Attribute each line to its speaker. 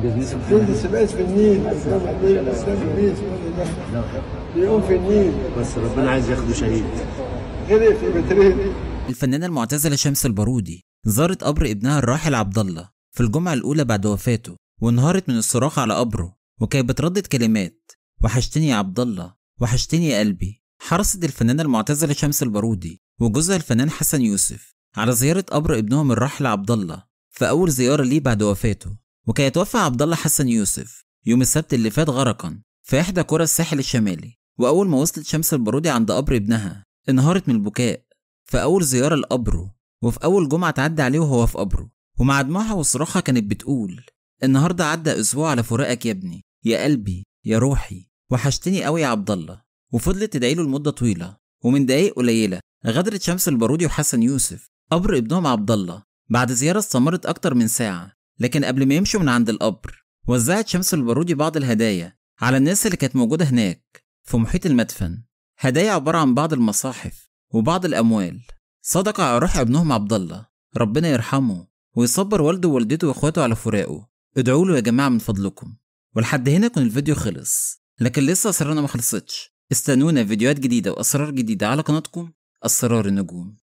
Speaker 1: في النيل بس ربنا عايز ياخده شهيد في الفنانة المعتزلة شمس البارودي زارت قبر ابنها الراحل عبد الله في الجمعة الأولى بعد وفاته وانهارت من الصراخ على قبره وكانت بتردد كلمات وحشتني يا عبد الله وحشتني يا قلبي حرصت الفنانة المعتزلة شمس البارودي وجوزها الفنان حسن يوسف على زيارة قبر ابنهم الراحل عبد الله في أول زيارة ليه بعد وفاته وكان يتوفى عبد الله حسن يوسف يوم السبت اللي فات غرقا في إحدى قرى الساحل الشمالي وأول ما وصلت شمس البارودي عند قبر ابنها انهارت من البكاء في أول زيارة لقبره وفي أول جمعة تعدي عليه وهو في قبره ومع دموعها وصراخها كانت بتقول النهارده عدى أسبوع على فراقك يا ابني يا قلبي يا روحي وحشتني قوي يا عبد الله وفضلت تدعي له لمدة طويلة ومن دقايق قليلة غادرت شمس البارودي وحسن يوسف قبر ابنهم عبد الله بعد زيارة استمرت أكتر من ساعة لكن قبل ما يمشوا من عند القبر وزعت شمس البارودي بعض الهدايا على الناس اللي كانت موجودة هناك في محيط المدفن هدايا عبارة عن بعض المصاحف وبعض الأموال صدق على روح ابنهم عبد الله ربنا يرحمه ويصبر والده ووالدته واخواته على فراقه ادعوا له يا جماعة من فضلكم ولحد هنا يكون الفيديو خلص لكن لسه أسرارنا ما خلصتش استنونا فيديوهات جديدة وأسرار جديدة على قناتكم أسرار النجوم